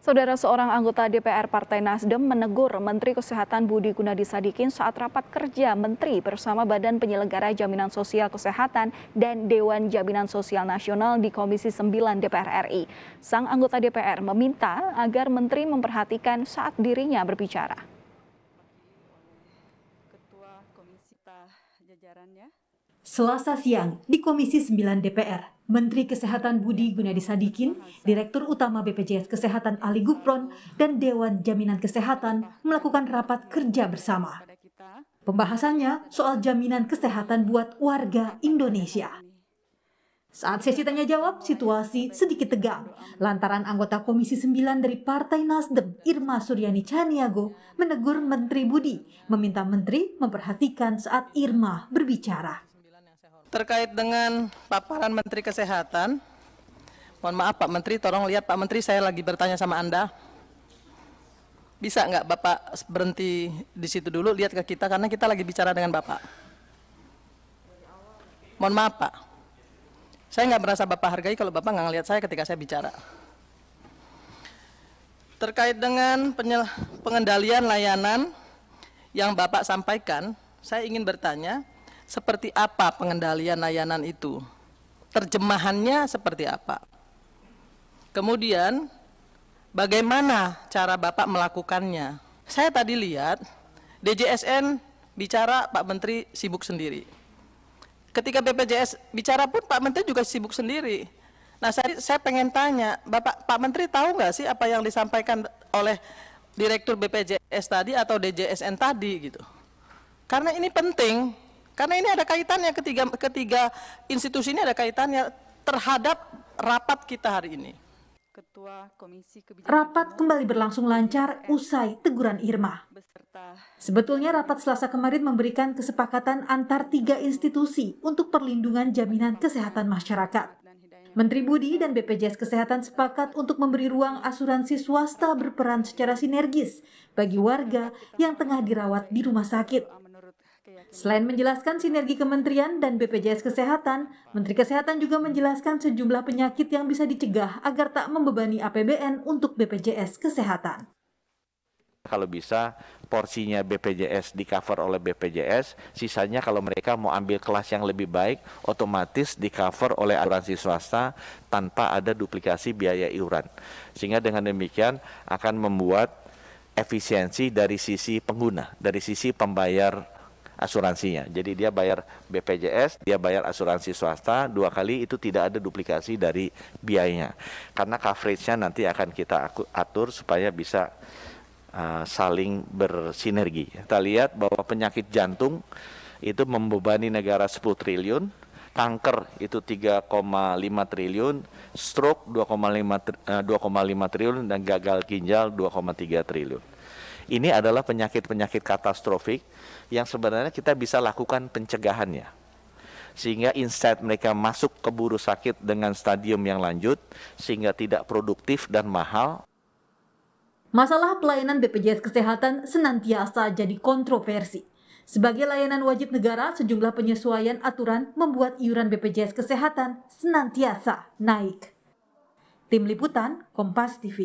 Saudara seorang anggota DPR Partai Nasdem menegur Menteri Kesehatan Budi Gunadi Sadikin saat rapat kerja Menteri bersama Badan Penyelenggara Jaminan Sosial Kesehatan dan Dewan Jaminan Sosial Nasional di Komisi 9 DPR RI. Sang anggota DPR meminta agar Menteri memperhatikan saat dirinya berbicara. Selasa siang, di Komisi 9 DPR, Menteri Kesehatan Budi Gunadi Sadikin, Direktur Utama BPJS Kesehatan Ali Gufron, dan Dewan Jaminan Kesehatan melakukan rapat kerja bersama. Pembahasannya soal jaminan kesehatan buat warga Indonesia. Saat sesi tanya jawab, situasi sedikit tegang. Lantaran anggota Komisi 9 dari Partai Nasdem, Irma Suryani Caniago, menegur Menteri Budi, meminta Menteri memperhatikan saat Irma berbicara terkait dengan paparan Menteri Kesehatan. Mohon maaf Pak Menteri, tolong lihat Pak Menteri saya lagi bertanya sama Anda. Bisa nggak Bapak berhenti di situ dulu, lihat ke kita karena kita lagi bicara dengan Bapak. Mohon maaf Pak, saya nggak merasa Bapak hargai kalau Bapak nggak ngelihat saya ketika saya bicara. Terkait dengan pengendalian layanan yang Bapak sampaikan, saya ingin bertanya, seperti apa pengendalian layanan itu? Terjemahannya seperti apa? Kemudian, bagaimana cara Bapak melakukannya? Saya tadi lihat DJSN bicara Pak Menteri sibuk sendiri. Ketika BPJS bicara pun Pak Menteri juga sibuk sendiri. Nah saya, saya pengen tanya, Bapak Pak Menteri tahu nggak sih apa yang disampaikan oleh Direktur BPJS tadi atau DJSN tadi gitu? Karena ini penting, karena ini ada kaitannya ketiga ketiga institusi ini ada kaitannya terhadap rapat kita hari ini. Ketua Komisi Kebijakan Rapat kembali berlangsung lancar usai teguran Irma. Sebetulnya rapat Selasa kemarin memberikan kesepakatan antar tiga institusi untuk perlindungan jaminan kesehatan masyarakat. Menteri Budi dan BPJS Kesehatan sepakat untuk memberi ruang asuransi swasta berperan secara sinergis bagi warga yang tengah dirawat di rumah sakit Selain menjelaskan sinergi kementerian dan BPJS Kesehatan, Menteri Kesehatan juga menjelaskan sejumlah penyakit yang bisa dicegah agar tak membebani APBN untuk BPJS Kesehatan kalau bisa porsinya BPJS di cover oleh BPJS, sisanya kalau mereka mau ambil kelas yang lebih baik, otomatis di cover oleh asuransi swasta tanpa ada duplikasi biaya iuran. Sehingga dengan demikian akan membuat efisiensi dari sisi pengguna, dari sisi pembayar asuransinya. Jadi dia bayar BPJS, dia bayar asuransi swasta dua kali itu tidak ada duplikasi dari biayanya. Karena coveragenya nanti akan kita atur supaya bisa uh, saling bersinergi. Kita lihat bahwa penyakit jantung itu membebani negara 10 triliun, kanker itu 3,5 triliun, stroke 2,5 2,5 eh, triliun dan gagal ginjal 2,3 triliun. Ini adalah penyakit-penyakit katastrofik yang sebenarnya kita bisa lakukan pencegahannya. Sehingga insight mereka masuk ke buru sakit dengan stadium yang lanjut, sehingga tidak produktif dan mahal. Masalah pelayanan BPJS Kesehatan senantiasa jadi kontroversi. Sebagai layanan wajib negara, sejumlah penyesuaian aturan membuat iuran BPJS Kesehatan senantiasa naik. Tim Liputan, Kompas TV